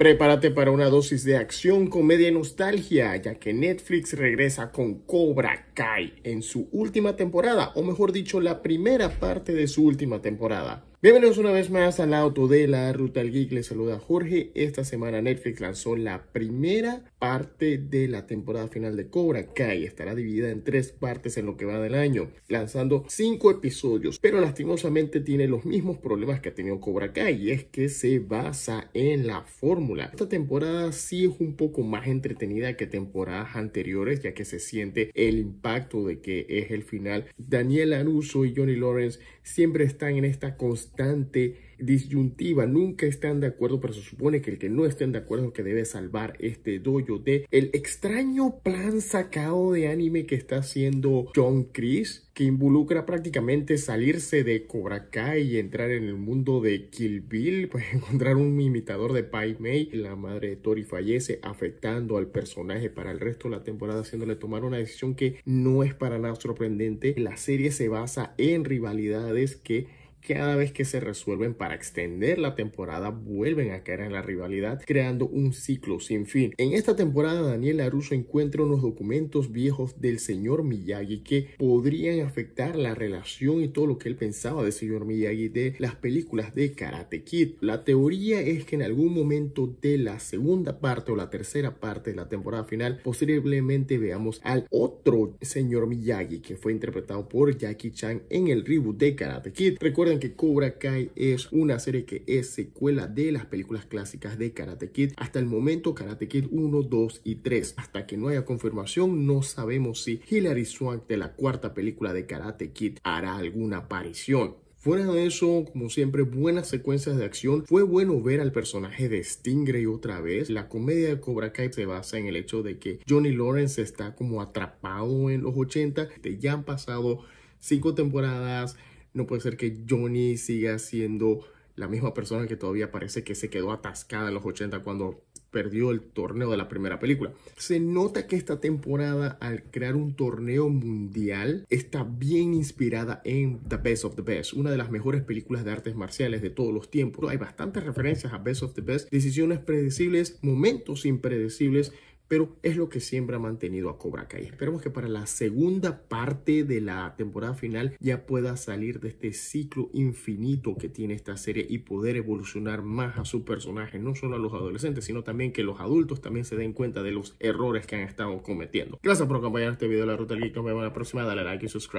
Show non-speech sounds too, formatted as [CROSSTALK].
Prepárate para una dosis de acción, comedia y nostalgia, ya que Netflix regresa con Cobra Kai en su última temporada, o mejor dicho, la primera parte de su última temporada. Bienvenidos una vez más al auto de la Ruta al Geek. Les saluda Jorge. Esta semana Netflix lanzó la primera parte de la temporada final de Cobra Kai. Estará dividida en tres partes en lo que va del año, lanzando cinco episodios. Pero lastimosamente tiene los mismos problemas que ha tenido Cobra Kai y es que se basa en la fórmula. Esta temporada sí es un poco más entretenida que temporadas anteriores, ya que se siente el impacto de que es el final. Daniel Aruso y Johnny Lawrence siempre están en esta constante Bastante disyuntiva, nunca están de acuerdo, pero se supone que el que no estén de acuerdo es que debe salvar este dojo de el extraño plan sacado de anime que está haciendo John Chris, que involucra prácticamente salirse de Cobra Kai y entrar en el mundo de Kill Bill, [LAUGHS] pues encontrar un imitador de Pai Mei, la madre de Tori fallece, afectando al personaje para el resto de la temporada, haciéndole tomar una decisión que no es para nada sorprendente. La serie se basa en rivalidades que cada vez que se resuelven para extender la temporada vuelven a caer en la rivalidad creando un ciclo sin fin. En esta temporada Daniel Laruso encuentra unos documentos viejos del señor Miyagi que podrían afectar la relación y todo lo que él pensaba del señor Miyagi de las películas de Karate Kid. La teoría es que en algún momento de la segunda parte o la tercera parte de la temporada final posiblemente veamos al otro señor Miyagi que fue interpretado por Jackie Chan en el reboot de Karate Kid que Cobra Kai es una serie que es secuela de las películas clásicas de Karate Kid. Hasta el momento Karate Kid 1, 2 y 3. Hasta que no haya confirmación no sabemos si Hilary Swank de la cuarta película de Karate Kid hará alguna aparición. Fuera de eso, como siempre, buenas secuencias de acción. Fue bueno ver al personaje de Stingray otra vez. La comedia de Cobra Kai se basa en el hecho de que Johnny Lawrence está como atrapado en los 80. Ya han pasado cinco temporadas, no puede ser que Johnny siga siendo la misma persona que todavía parece que se quedó atascada en los 80 cuando perdió el torneo de la primera película. Se nota que esta temporada, al crear un torneo mundial, está bien inspirada en The Best of the Best, una de las mejores películas de artes marciales de todos los tiempos. Hay bastantes referencias a Best of the Best, decisiones predecibles, momentos impredecibles pero es lo que siempre ha mantenido a Cobra Kai. Esperemos que para la segunda parte de la temporada final ya pueda salir de este ciclo infinito que tiene esta serie y poder evolucionar más a su personaje, no solo a los adolescentes, sino también que los adultos también se den cuenta de los errores que han estado cometiendo. Gracias por acompañar este video de la Ruta del Nos vemos la próxima. Dale like y subscribe.